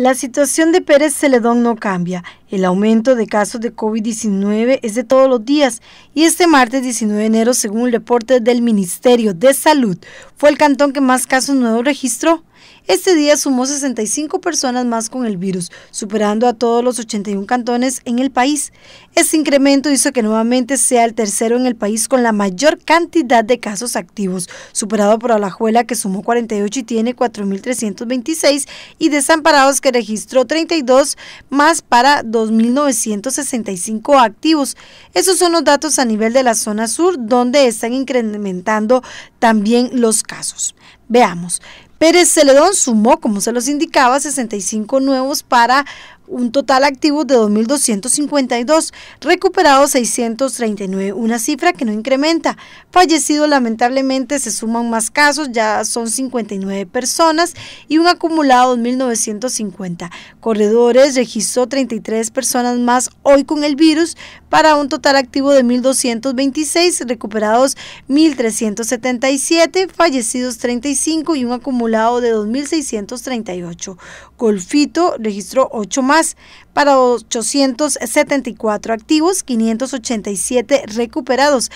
La situación de Pérez Celedón no cambia. El aumento de casos de COVID-19 es de todos los días y este martes 19 de enero, según el reporte del Ministerio de Salud, fue el cantón que más casos nuevos registró. Este día sumó 65 personas más con el virus, superando a todos los 81 cantones en el país. Este incremento hizo que nuevamente sea el tercero en el país con la mayor cantidad de casos activos, superado por Alajuela que sumó 48 y tiene 4.326 y Desamparados que registró 32 más para 2.965 activos. Esos son los datos a nivel de la zona sur, donde están incrementando también los casos. Veamos. Pérez Celedón sumó, como se los indicaba, 65 nuevos para un total activo de 2.252, recuperados 639, una cifra que no incrementa. Fallecidos lamentablemente se suman más casos, ya son 59 personas y un acumulado 1.950. Corredores registró 33 personas más hoy con el virus para un total activo de 1.226, recuperados 1.377, fallecidos 35 y un acumulado de 2.638. Golfito registró 8 más para 874 activos, 587 recuperados.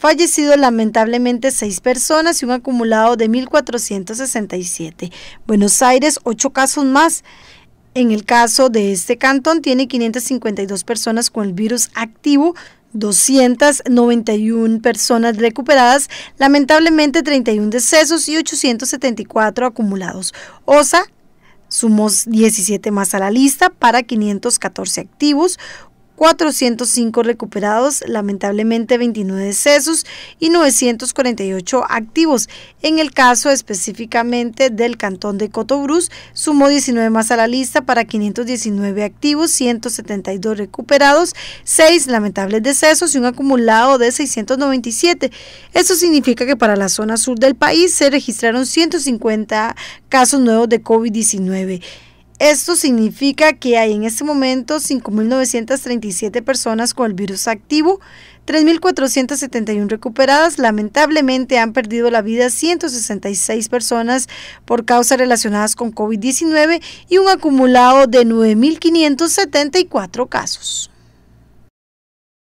fallecido lamentablemente seis personas y un acumulado de 1.467. Buenos Aires, ocho casos más. En el caso de este cantón, tiene 552 personas con el virus activo, 291 personas recuperadas, lamentablemente 31 decesos y 874 acumulados. OSA Sumos 17 más a la lista para 514 activos, 405 recuperados, lamentablemente 29 decesos y 948 activos. En el caso específicamente del cantón de Cotobruz, sumó 19 más a la lista para 519 activos, 172 recuperados, 6 lamentables decesos y un acumulado de 697. eso significa que para la zona sur del país se registraron 150 casos nuevos de COVID-19. Esto significa que hay en este momento 5.937 personas con el virus activo, 3.471 recuperadas. Lamentablemente han perdido la vida 166 personas por causas relacionadas con COVID-19 y un acumulado de 9.574 casos.